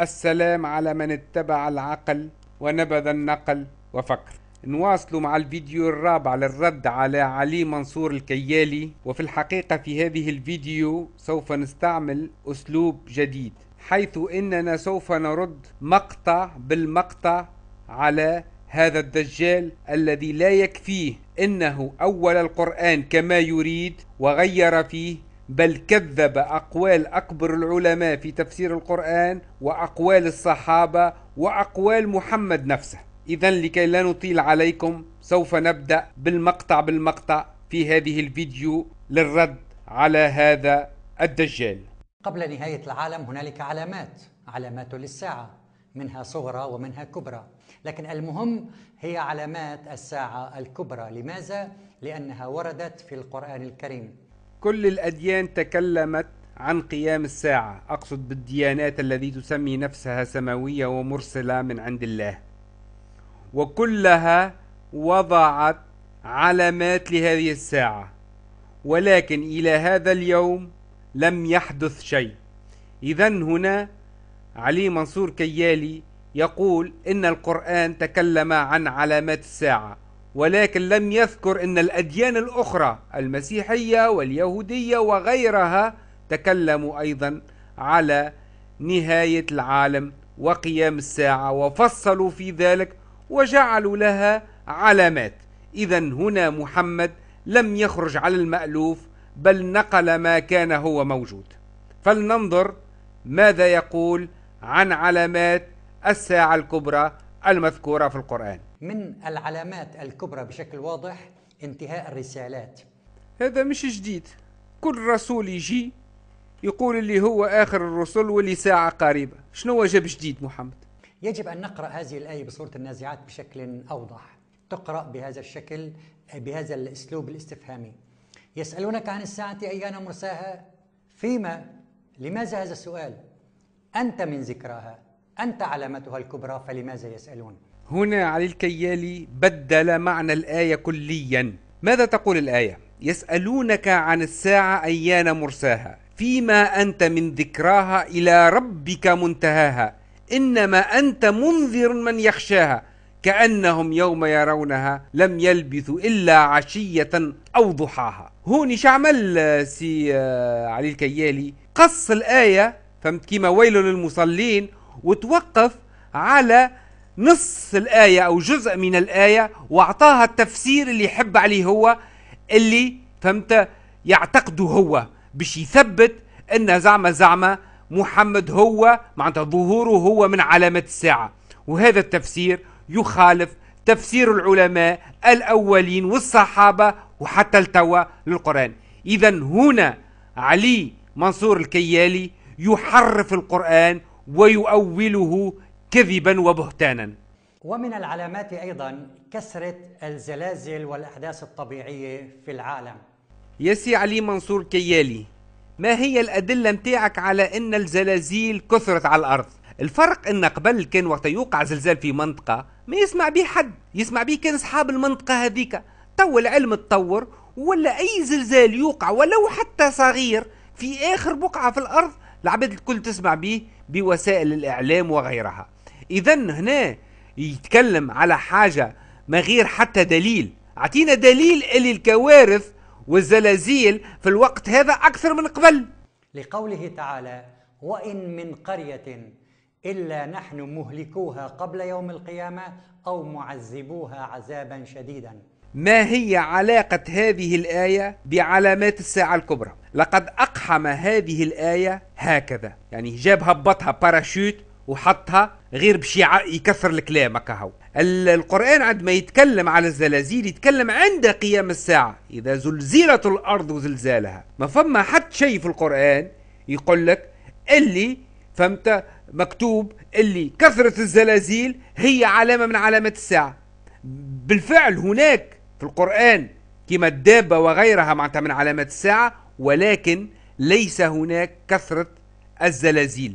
السلام على من اتبع العقل ونبذ النقل وفكر نواصل مع الفيديو الرابع للرد على علي منصور الكيالي وفي الحقيقة في هذه الفيديو سوف نستعمل أسلوب جديد حيث إننا سوف نرد مقطع بالمقطع على هذا الدجال الذي لا يكفيه انه اول القران كما يريد وغير فيه بل كذب أقوال أكبر العلماء في تفسير القرآن وأقوال الصحابة وأقوال محمد نفسه إذا لكي لا نطيل عليكم سوف نبدأ بالمقطع بالمقطع في هذه الفيديو للرد على هذا الدجال قبل نهاية العالم هنالك علامات علامات للساعة منها صغرى ومنها كبرى لكن المهم هي علامات الساعة الكبرى لماذا؟ لأنها وردت في القرآن الكريم كل الأديان تكلمت عن قيام الساعة أقصد بالديانات التي تسمي نفسها سماوية ومرسلة من عند الله وكلها وضعت علامات لهذه الساعة ولكن إلى هذا اليوم لم يحدث شيء إذا هنا علي منصور كيالي يقول إن القرآن تكلم عن علامات الساعة ولكن لم يذكر ان الاديان الاخرى المسيحيه واليهوديه وغيرها تكلموا ايضا على نهايه العالم وقيام الساعه وفصلوا في ذلك وجعلوا لها علامات اذا هنا محمد لم يخرج على المالوف بل نقل ما كان هو موجود فلننظر ماذا يقول عن علامات الساعه الكبرى المذكوره في القران من العلامات الكبرى بشكل واضح انتهاء الرسالات هذا مش جديد كل رسول يجي يقول اللي هو آخر الرسل واللي ساعة قريبة شنو جاب جديد محمد؟ يجب أن نقرأ هذه الآية بصورة النازعات بشكل أوضح تقرأ بهذا الشكل بهذا الأسلوب الاستفهامي يسألونك عن الساعة أيان مرساها فيما لماذا هذا السؤال أنت من ذكراها أنت علامتها الكبرى فلماذا يسألون هنا علي الكيالي بدل معنى الآية كليا ماذا تقول الآية؟ يسألونك عن الساعة أيان مرساها فيما أنت من ذكراها إلى ربك منتهاها إنما أنت منذر من يخشاها كأنهم يوم يرونها لم يلبثوا إلا عشية أو ضحاها هوني شعمل سي آه، علي الكيالي قص الآية فهمت كيما ويل للمصلين وتوقف على نص الآية أو جزء من الآية وأعطاها التفسير اللي يحب عليه هو اللي فهمت يعتقده هو باش يثبت أن زعمة زعمة محمد هو معناتها ظهوره هو من علامات الساعة وهذا التفسير يخالف تفسير العلماء الأولين والصحابة وحتى التوا للقرآن إذا هنا علي منصور الكيالي يحرف القرآن ويؤوله كذبا وبهتانا ومن العلامات ايضا كثره الزلازل والاحداث الطبيعيه في العالم يسي علي منصور كيالي ما هي الادله متاعك على ان الزلازل كثرت على الارض الفرق ان قبل كان وقت يوقع زلزال في منطقه ما يسمع به حد يسمع به كان اصحاب المنطقه هذيك تو العلم تطور ولا اي زلزال يوقع ولو حتى صغير في اخر بقعه في الارض العباد الكل تسمع به بوسائل الاعلام وغيرها اذا هنا يتكلم على حاجه ما غير حتى دليل اعطينا دليل اللي الكوارث والزلازل في الوقت هذا اكثر من قبل لقوله تعالى وان من قريه الا نحن مهلكوها قبل يوم القيامه او معذبوها عذابا شديدا ما هي علاقة هذه الآية بعلامات الساعة الكبرى؟ لقد أقحم هذه الآية هكذا، يعني جاب هبطها باراشوت وحطها غير بشي يكثر الكلام كهو القرآن عندما يتكلم على الزلازل يتكلم عند قيام الساعة إذا زلزلت الأرض وزلزالها ما فما حتى شيء في القرآن يقول لك اللي فهمت مكتوب اللي كثرة الزلازل هي علامة من علامات الساعة بالفعل هناك في القرآن كما الدابة وغيرها معناتها من علامات الساعة ولكن ليس هناك كثرة الزلازل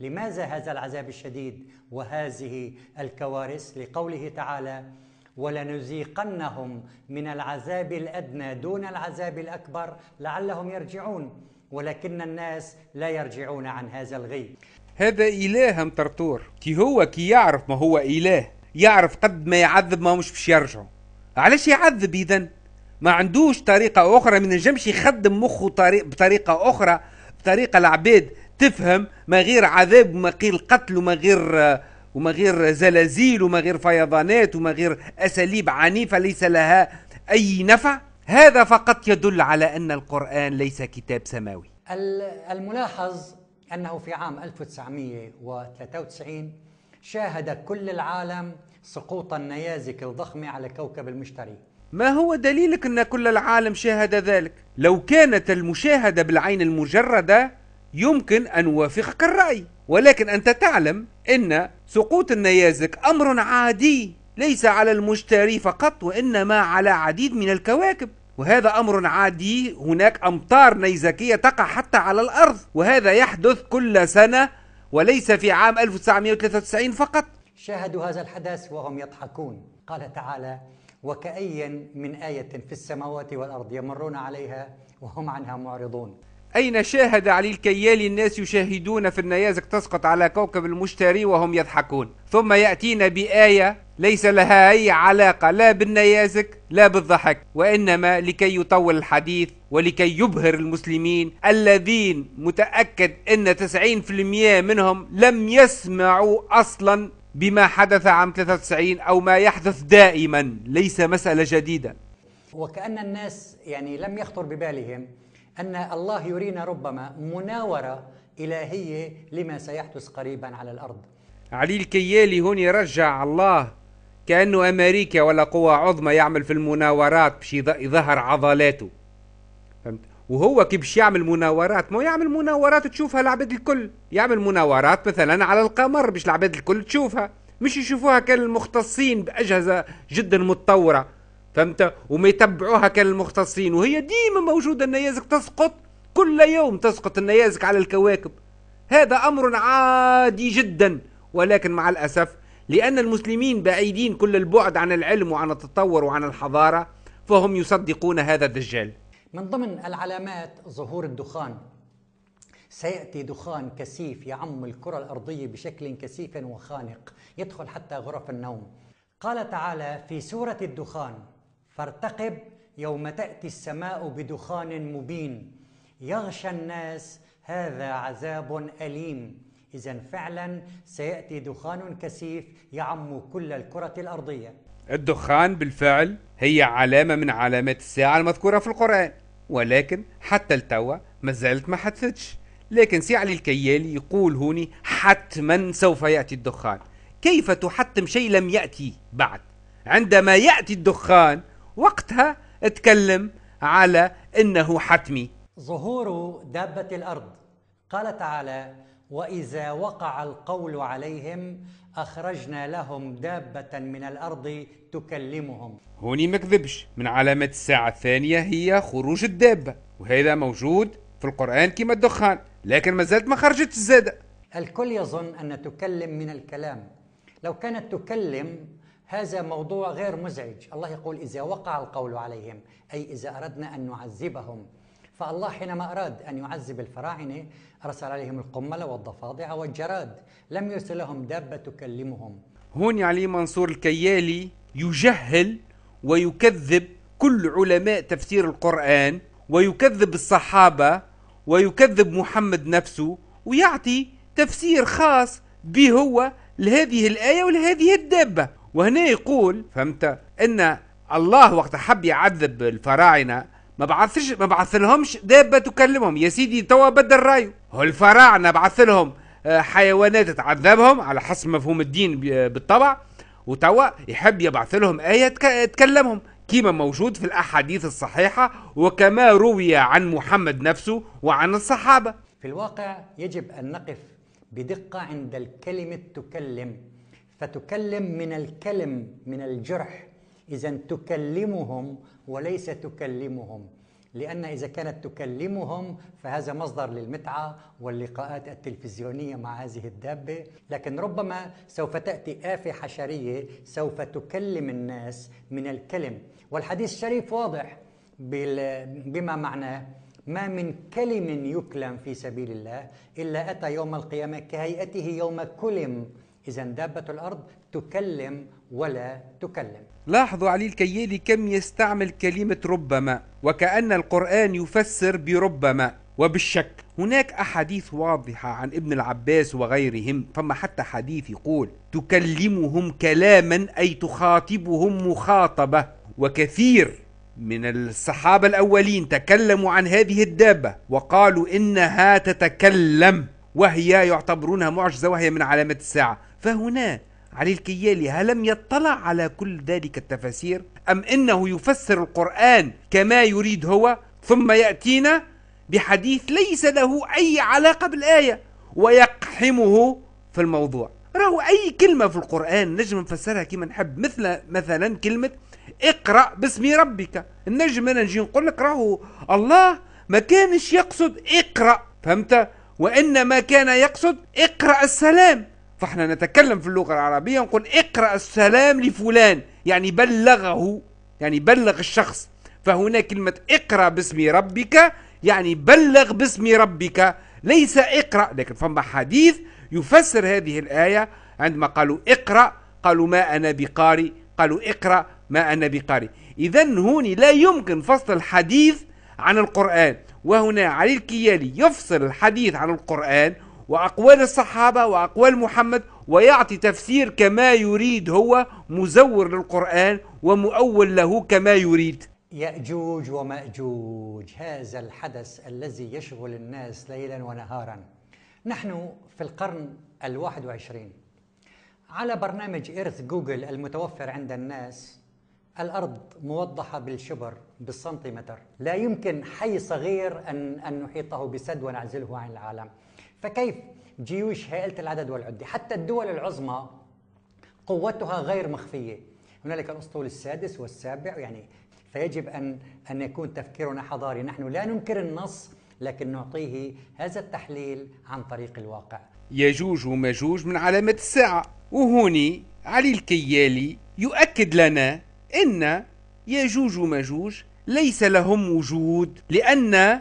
لماذا هذا العذاب الشديد وهذه الكوارث لقوله تعالى ولنذيقنهم من العذاب الادنى دون العذاب الاكبر لعلهم يرجعون ولكن الناس لا يرجعون عن هذا الغي هذا اله مطرطور كي هو كي يعرف ما هو اله يعرف قد ما يعذب ما مش باش يرجعوا علاش يعذب اذا ما عندوش طريقة أخرى من الجمش يخدم مخه طريق بطريقة أخرى بطريقة العبيد تفهم ما غير عذاب وما غير قتل وما غير وما غير زلازل وما غير فيضانات وما غير أساليب عنيفة ليس لها أي نفع هذا فقط يدل على أن القرآن ليس كتاب سماوي الملاحظ أنه في عام 1993 شاهد كل العالم سقوط النيازك الضخمة على كوكب المشتري ما هو دليلك أن كل العالم شاهد ذلك؟ لو كانت المشاهدة بالعين المجردة يمكن أن أوافقك الرأي ولكن أنت تعلم أن سقوط النيازك أمر عادي ليس على المشتري فقط وإنما على عديد من الكواكب وهذا أمر عادي هناك أمطار نيزكية تقع حتى على الأرض وهذا يحدث كل سنة وليس في عام 1993 فقط شاهدوا هذا الحدث وهم يضحكون قال تعالى وكأي من آية في السماوات والأرض يمرون عليها وهم عنها معرضون أين شاهد علي الكيالي الناس يشاهدون في النيازك تسقط على كوكب المشتري وهم يضحكون ثم يأتينا بآية ليس لها أي علاقة لا بالنيازك لا بالضحك وإنما لكي يطول الحديث ولكي يبهر المسلمين الذين متأكد أن 90% منهم لم يسمعوا أصلا بما حدث عام 93 أو ما يحدث دائما ليس مسألة جديدة وكأن الناس يعني لم يخطر ببالهم أن الله يرينا ربما مناورة إلهية لما سيحدث قريبا على الأرض علي الكيالي هون يرجع الله كأنه أمريكا ولا قوى عظمى يعمل في المناورات باش يظهر عضلاته فهمت وهو كي باش يعمل مناورات ما يعمل مناورات تشوفها العباد الكل يعمل مناورات مثلا على القمر باش العباد الكل تشوفها مش يشوفوها كان المختصين بأجهزة جدا متطورة فهمت وما يتبعوها كان المختصين وهي ديما موجوده النيازك تسقط كل يوم تسقط النيازك على الكواكب هذا امر عادي جدا ولكن مع الاسف لان المسلمين بعيدين كل البعد عن العلم وعن التطور وعن الحضاره فهم يصدقون هذا الدجال من ضمن العلامات ظهور الدخان سيأتي دخان كثيف يعم الكرة الأرضية بشكل كثيف وخانق يدخل حتى غرف النوم قال تعالى في سورة الدخان فارتقب يوم تأتي السماء بدخان مبين يغشى الناس هذا عذاب أليم إذا فعلا سيأتي دخان كثيف يعم كل الكرة الأرضية الدخان بالفعل هي علامة من علامات الساعة المذكورة في القرآن ولكن حتى التوا ما زالت ما حدثتش لكن سي علي الكيالي يقول هوني حتما سوف يأتي الدخان كيف تحتم شيء لم يأتي بعد عندما يأتي الدخان وقتها اتكلم على انه حتمي ظهور دابه الارض قال تعالى واذا وقع القول عليهم اخرجنا لهم دابه من الارض تكلمهم هوني ما من علامه الساعه الثانيه هي خروج الدابه وهذا موجود في القران كما الدخان لكن ما زالت ما خرجتش الزاده الكل يظن ان تكلم من الكلام لو كانت تكلم هذا موضوع غير مزعج الله يقول إذا وقع القول عليهم أي إذا أردنا أن نعذبهم فالله حينما أراد أن يعذب الفراعنة أرسل عليهم القمل والضفادع والجراد لم يرسل لهم دابة تكلمهم هون علي يعني منصور الكيالي يجهل ويكذب كل علماء تفسير القرآن ويكذب الصحابة ويكذب محمد نفسه ويعطي تفسير خاص به هو لهذه الآية ولهذه الدابة وهنا يقول فهمت ان الله وقت حب يعذب الفراعنه ما بعثش ما بعث لهمش دابه تكلمهم يا سيدي توا بدل رايه هو الفراعنه بعث لهم آه، حيوانات تعذبهم على حسب مفهوم الدين بالطبع وتوا يحب يبعث لهم ايه تكلمهم كما موجود في الاحاديث الصحيحه وكما روي عن محمد نفسه وعن الصحابه في الواقع يجب ان نقف بدقه عند الكلمه تكلم فتكلم من الكلم من الجرح إذا تكلمهم وليس تكلمهم لأن إذا كانت تكلمهم فهذا مصدر للمتعة واللقاءات التلفزيونية مع هذه الدابة لكن ربما سوف تأتي آفة حشرية سوف تكلم الناس من الكلم والحديث الشريف واضح بما معناه ما من كلم يكلم في سبيل الله إلا أتى يوم القيامة كهيئته يوم كلم إذا دابة الأرض تكلم ولا تكلم لاحظوا علي الكيالي كم يستعمل كلمة ربما وكأن القرآن يفسر بربما وبالشك هناك أحاديث واضحة عن ابن العباس وغيرهم فما حتى حديث يقول تكلمهم كلاما أي تخاطبهم مخاطبة وكثير من الصحابة الأولين تكلموا عن هذه الدابة وقالوا إنها تتكلم وهي يعتبرونها معجزة وهي من علامات الساعة فهنا علي الكيالي هل لم يطلع على كل ذلك التفاسير أم إنه يفسر القرآن كما يريد هو ثم يأتينا بحديث ليس له أي علاقة بالآية ويقحمه في الموضوع راهو أي كلمة في القرآن نجم نفسرها كما نحب مثل مثلا كلمة اقرأ باسم ربك النجم أنا نجي نقول لك راهو الله ما كانش يقصد اقرأ فهمت وإنما كان يقصد اقرأ السلام فاحنا نتكلم في اللغة العربية نقول اقرأ السلام لفلان يعني بلغه يعني بلغ الشخص فهنا كلمة اقرأ باسم ربك يعني بلغ باسم ربك ليس اقرأ لكن فما حديث يفسر هذه الآية عندما قالوا اقرأ قالوا ما أنا بقارئ قالوا اقرأ ما أنا بقارئ إذا هوني لا يمكن فصل الحديث عن القرآن وهنا علي الكيالي يفصل الحديث عن القرآن وأقوال الصحابة وأقوال محمد ويعطي تفسير كما يريد هو مزور للقرآن ومؤول له كما يريد يأجوج ومأجوج هذا الحدث الذي يشغل الناس ليلا ونهارا نحن في القرن الواحد وعشرين على برنامج إرث جوجل المتوفر عند الناس الأرض موضحة بالشبر بالسنتيمتر لا يمكن حي صغير أن, أن نحيطه بسد ونعزله عن العالم فكيف جيوش هائله العدد والعده حتى الدول العظمى قوتها غير مخفيه هنالك الاسطول السادس والسابع يعني فيجب ان ان يكون تفكيرنا حضاري نحن لا ننكر النص لكن نعطيه هذا التحليل عن طريق الواقع يجوج ومجوج من علامة الساعة وهوني علي الكيالي يؤكد لنا أن يجوج ومجوج ليس لهم وجود لأن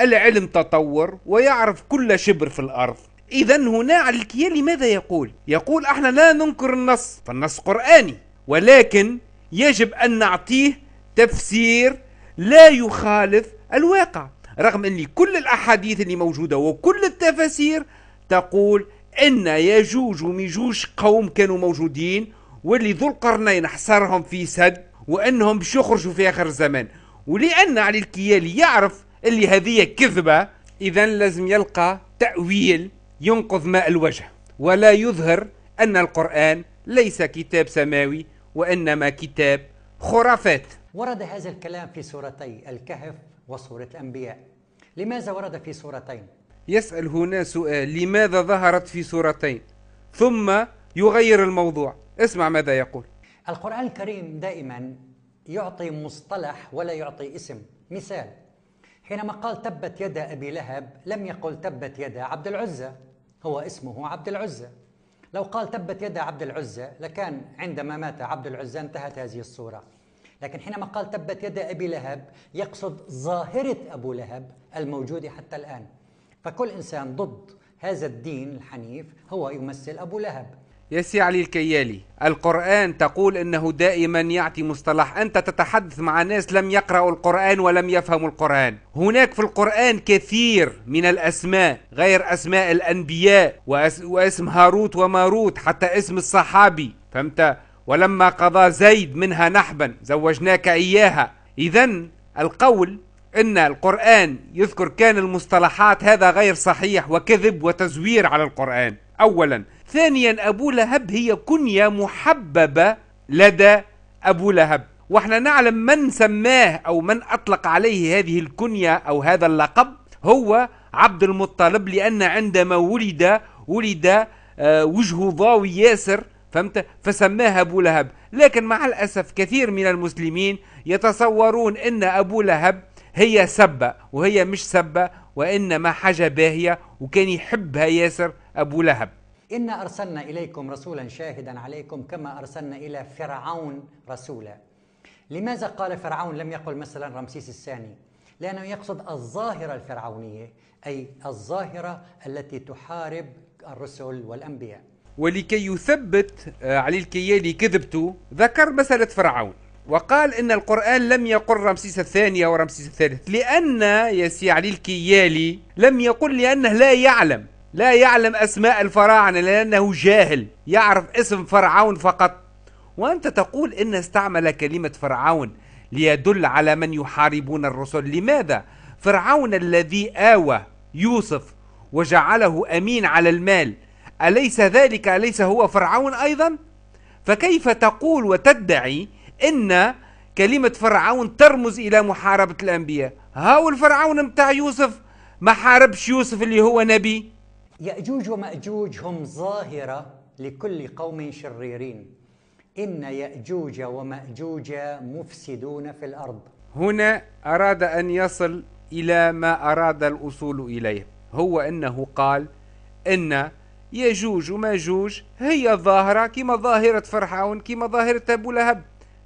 العلم تطور ويعرف كل شبر في الأرض إذا هنا على الكيالي ماذا يقول؟ يقول احنا لا ننكر النص فالنص قرآني ولكن يجب أن نعطيه تفسير لا يخالف الواقع رغم أن كل الأحاديث اللي موجودة وكل التفاسير تقول أن يجوج وميجوج قوم كانوا موجودين واللي ذو القرنين حصرهم في سد وأنهم باش يخرجوا في آخر الزمان ولأن علي الكيالي يعرف اللي هذه كذبة إذا لازم يلقى تأويل ينقذ ماء الوجه ولا يظهر أن القرآن ليس كتاب سماوي وإنما كتاب خرافات ورد هذا الكلام في سورتي الكهف وسورة الأنبياء لماذا ورد في سورتين؟ يسأل هنا سؤال لماذا ظهرت في سورتين ثم يغير الموضوع اسمع ماذا يقول القرآن الكريم دائما يعطي مصطلح ولا يعطي اسم مثال حينما قال تبت يدا أبي لهب لم يقل تبت يدا عبد العزة هو اسمه عبد العزة لو قال تبت يدا عبد العزة لكان عندما مات عبد العزة انتهت هذه الصورة لكن حينما قال تبت يدا أبي لهب يقصد ظاهرة أبو لهب الموجودة حتى الآن فكل إنسان ضد هذا الدين الحنيف هو يمثل أبو لهب يا سي علي الكيالي القرآن تقول أنه دائما يعطي مصطلح أنت تتحدث مع ناس لم يقرأوا القرآن ولم يفهموا القرآن هناك في القرآن كثير من الأسماء غير أسماء الأنبياء وأس... واسم هاروت وماروت حتى اسم الصحابي فهمت ولما قضى زيد منها نحبا زوجناك إياها إذا القول ان القران يذكر كان المصطلحات هذا غير صحيح وكذب وتزوير على القران اولا ثانيا أبو لهب هي كنية محببة لدى أبو لهب واحنا نعلم من سماه أو من أطلق عليه هذه الكنية أو هذا اللقب هو عبد المطلب لأن عندما ولد ولد آه، وجهه ضاوي ياسر فهمت فسماه ابو لهب لكن مع الاسف كثير من المسلمين يتصورون ان ابو لهب هي سبه وهي مش سبه وانما حاجه باهيه وكان يحبها ياسر ابو لهب إنا أرسلنا إليكم رسولا شاهدا عليكم كما أرسلنا إلى فرعون رسولا لماذا قال فرعون لم يقل مثلا رمسيس الثاني لأنه يقصد الظاهرة الفرعونية أي الظاهرة التي تحارب الرسل والأنبياء ولكي يثبت آه، علي الكيالي كذبته ذكر مسألة فرعون وقال ان القران لم يقل رمسيس الثاني او رمسيس الثالث لان يا سي علي الكيالي لم يقل لانه لا يعلم لا يعلم أسماء الفراعنة لأنه جاهل يعرف اسم فرعون فقط وأنت تقول إن استعمل كلمة فرعون ليدل على من يحاربون الرسل لماذا؟ فرعون الذي آوى يوسف وجعله أمين على المال أليس ذلك أليس هو فرعون أيضا؟ فكيف تقول وتدعي إن كلمة فرعون ترمز إلى محاربة الأنبياء هاو الفرعون متاع يوسف ما حاربش يوسف اللي هو نبي يأجوج ومأجوج هم ظاهرة لكل قوم شريرين إن يأجوج ومأجوج مفسدون في الأرض هنا أراد أن يصل إلى ما أراد الأصول إليه هو أنه قال أن يجوج وماجوج هي ظاهرة كما ظاهرة فرعون كما ظاهرة أبو لهب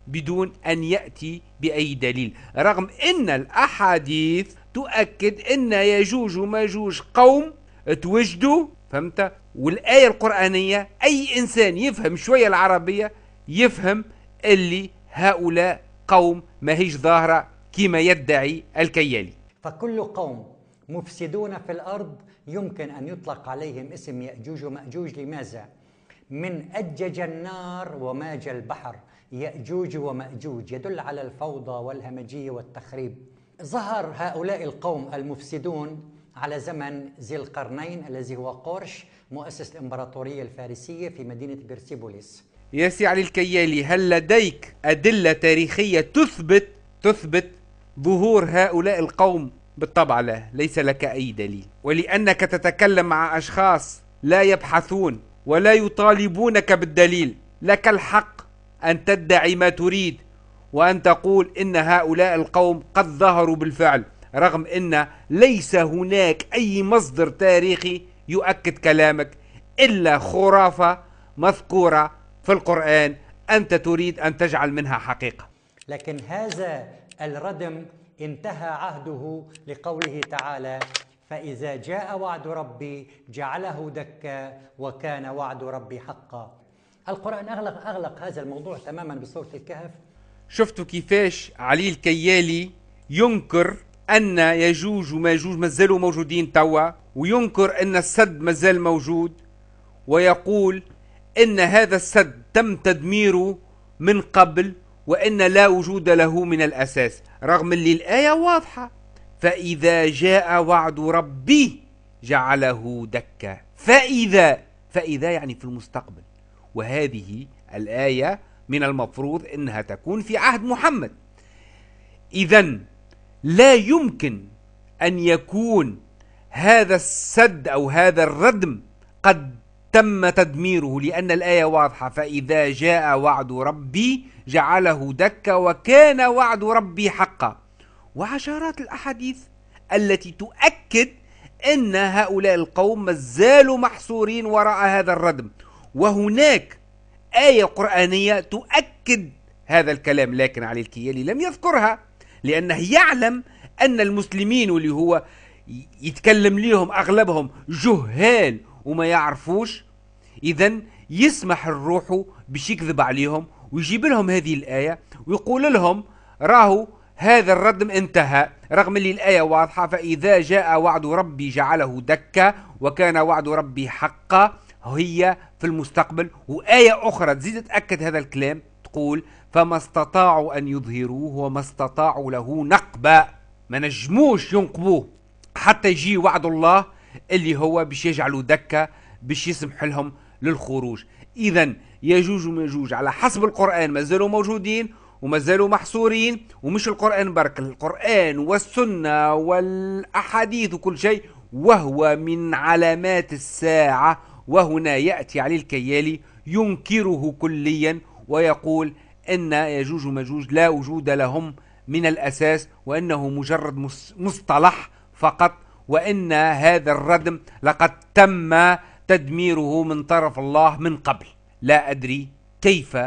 بدون أن يأتي بأي دليل رغم أن الأحاديث تؤكد أن يجوج وماجوج قوم توجدوا فهمت والآية القرآنية أي إنسان يفهم شوية العربية يفهم اللي هؤلاء قوم ماهيش ظاهرة كما يدعي الكيالي فكل قوم مفسدون في الأرض يمكن أن يطلق عليهم اسم يأجوج ومأجوج لماذا؟ من أجج النار وماج البحر يأجوج ومأجوج يدل على الفوضى والهمجية والتخريب ظهر هؤلاء القوم المفسدون على زمن ذي القرنين الذي هو قرش مؤسس الإمبراطورية الفارسية في مدينة بيرسيبوليس يا سي علي الكيالي هل لديك أدلة تاريخية تثبت تثبت ظهور هؤلاء القوم بالطبع لا ليس لك أي دليل ولأنك تتكلم مع أشخاص لا يبحثون ولا يطالبونك بالدليل لك الحق أن تدعي ما تريد وأن تقول إن هؤلاء القوم قد ظهروا بالفعل رغم أن ليس هناك أي مصدر تاريخي يؤكد كلامك إلا خرافة مذكورة في القرآن أنت تريد أن تجعل منها حقيقة لكن هذا الردم انتهى عهده لقوله تعالى فإذا جاء وعد ربي جعله دكا وكان وعد ربي حقا القرآن أغلق أغلق هذا الموضوع تماما بصورة الكهف شفتوا كيفاش علي الكيالي ينكر أن يجوج وماجوج مازالوا موجودين توا وينكر أن السد مازال موجود ويقول أن هذا السد تم تدميره من قبل وأن لا وجود له من الأساس رغم اللي الآية واضحة فإذا جاء وعد ربي جعله دكا فإذا فإذا يعني في المستقبل وهذه الآية من المفروض أنها تكون في عهد محمد إذا لا يمكن أن يكون هذا السد أو هذا الردم قد تم تدميره لأن الآية واضحة فإذا جاء وعد ربي جعله دكا وكان وعد ربي حقا وعشرات الأحاديث التي تؤكد أن هؤلاء القوم ما زالوا محصورين وراء هذا الردم وهناك آية قرآنية تؤكد هذا الكلام لكن علي الكيالي لم يذكرها لأنه يعلم أن المسلمين واللي هو يتكلم ليهم أغلبهم جهال وما يعرفوش إذا يسمح الروح باش يكذب عليهم ويجيب لهم هذه الآية ويقول لهم راهو هذا الردم انتهى رغم اللي الآية واضحة فإذا جاء وعد ربي جعله دكا وكان وعد ربي حقا هي في المستقبل وآية أخرى تزيد تأكد هذا الكلام تقول فما استطاعوا أن يظهروه وما استطاعوا له نقبا ما نجموش ينقبوه حتى يجي وعد الله اللي هو باش يجعلوا دكة باش يسمح لهم للخروج إذا يجوج ومجوج على حسب القرآن مازالوا موجودين ومازالوا محصورين ومش القرآن برك القرآن والسنة والأحاديث وكل شيء وهو من علامات الساعة وهنا يأتي علي الكيالي ينكره كليا ويقول أن يجوج ومجوج لا وجود لهم من الأساس وأنه مجرد مصطلح فقط وأن هذا الردم لقد تم تدميره من طرف الله من قبل لا أدري كيف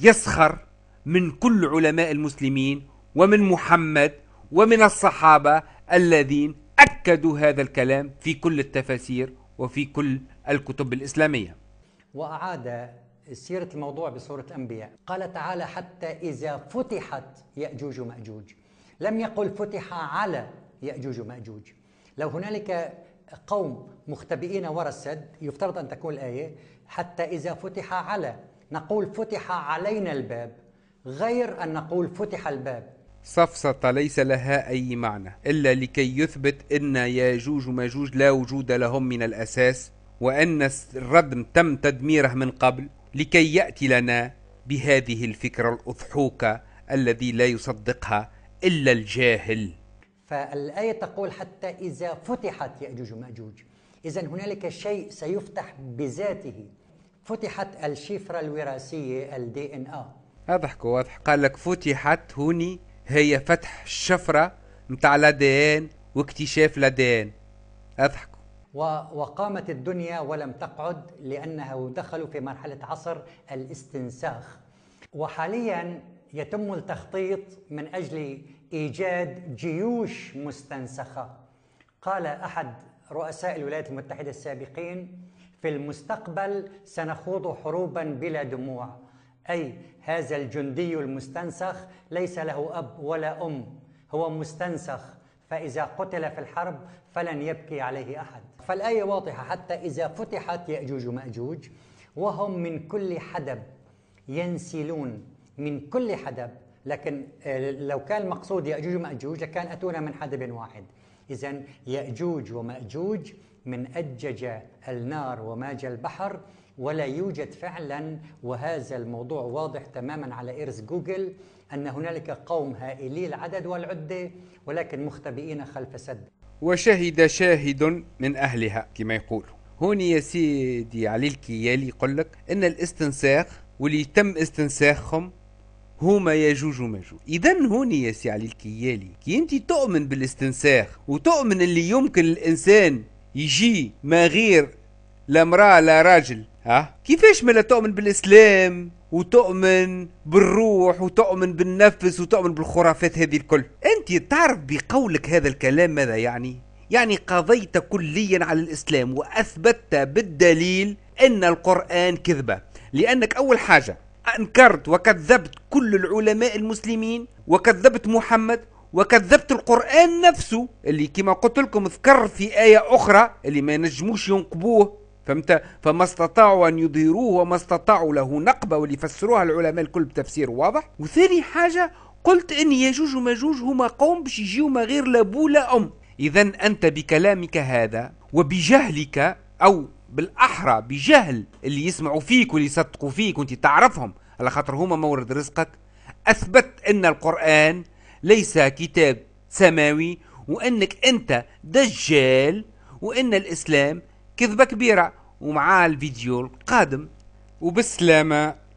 يسخر من كل علماء المسلمين ومن محمد ومن الصحابة الذين أكدوا هذا الكلام في كل التفاسير وفي كل الكتب الإسلامية وأعاد سيرة الموضوع بصورة الأنبياء قال تعالى حتى إذا فتحت يأجوج مأجوج لم يقل فتح على يأجوج مأجوج لو هنالك قوم مختبئين وراء السد يفترض أن تكون الآية حتى إذا فتح على نقول فتح علينا الباب غير أن نقول فتح الباب سفسطة ليس لها أي معنى إلا لكي يثبت أن ياجوج وماجوج لا وجود لهم من الأساس وأن الردم تم تدميره من قبل لكي يأتي لنا بهذه الفكرة الأضحوكة الذي لا يصدقها إلا الجاهل فالآية تقول حتى إذا فتحت يأجوج ومأجوج إذا هنالك شيء سيفتح بذاته فتحت الشفرة الوراثية الدي ان اضحك واضح واضح قال لك فتحت هوني هي فتح الشفرة نتاع لدين واكتشاف لدين اضحكوا وقامت الدنيا ولم تقعد لانها دخلوا في مرحلة عصر الاستنساخ وحاليا يتم التخطيط من أجل إيجاد جيوش مستنسخة قال أحد رؤساء الولايات المتحدة السابقين في المستقبل سنخوض حروبا بلا دموع أي هذا الجندي المستنسخ ليس له أب ولا أم هو مستنسخ فإذا قتل في الحرب فلن يبكي عليه أحد فالآية واضحة حتى إذا فتحت يأجوج ومأجوج وهم من كل حدب ينسلون من كل حدب لكن آه، لو كان المقصود يأجوج ومأجوج لكان أتونا من حدب واحد إذا يأجوج ومأجوج من أجج النار وماج البحر ولا يوجد فعلا وهذا الموضوع واضح تماما على إرث جوجل أن هنالك قوم هائلي العدد والعدة ولكن مختبئين خلف سد وشهد شاهد من أهلها كما يقولوا هون يا سيدي علي الكيالي يقول لك ان الاستنساخ واللي تم استنساخهم هما يجوج وماجوج اذا هوني يا سي علي الكيالي كي انت تؤمن بالاستنساخ وتؤمن اللي يمكن الانسان يجي ما غير لا مراه لا راجل ها كيفاش ما لا تؤمن بالاسلام وتؤمن بالروح وتؤمن بالنفس وتؤمن بالخرافات هذه الكل انت تعرف بقولك هذا الكلام ماذا يعني يعني قضيت كليا على الاسلام واثبتت بالدليل ان القران كذبه لانك اول حاجه انكرت وكذبت كل العلماء المسلمين وكذبت محمد وكذبت القرآن نفسه اللي كما قلت لكم اذكر في آية أخرى اللي ما نجموش ينقبوه فهمت فما استطاعوا ان يظهروه وما استطاعوا له نقبه واللي يفسروها العلماء الكل بتفسير واضح وثاني حاجه قلت ان يجوج وماجوج هما قوم باش يجيو ما غير لا بو لا ام اذا انت بكلامك هذا وبجهلك او بالاحرى بجهل اللي يسمعوا فيك واللي يصدقوا فيك وانت تعرفهم على خاطر هما مورد رزقك اثبت ان القران ليس كتاب سماوي وانك انت دجال وان الاسلام كذبة كبيرة ومعاه الفيديو القادم وبسلامه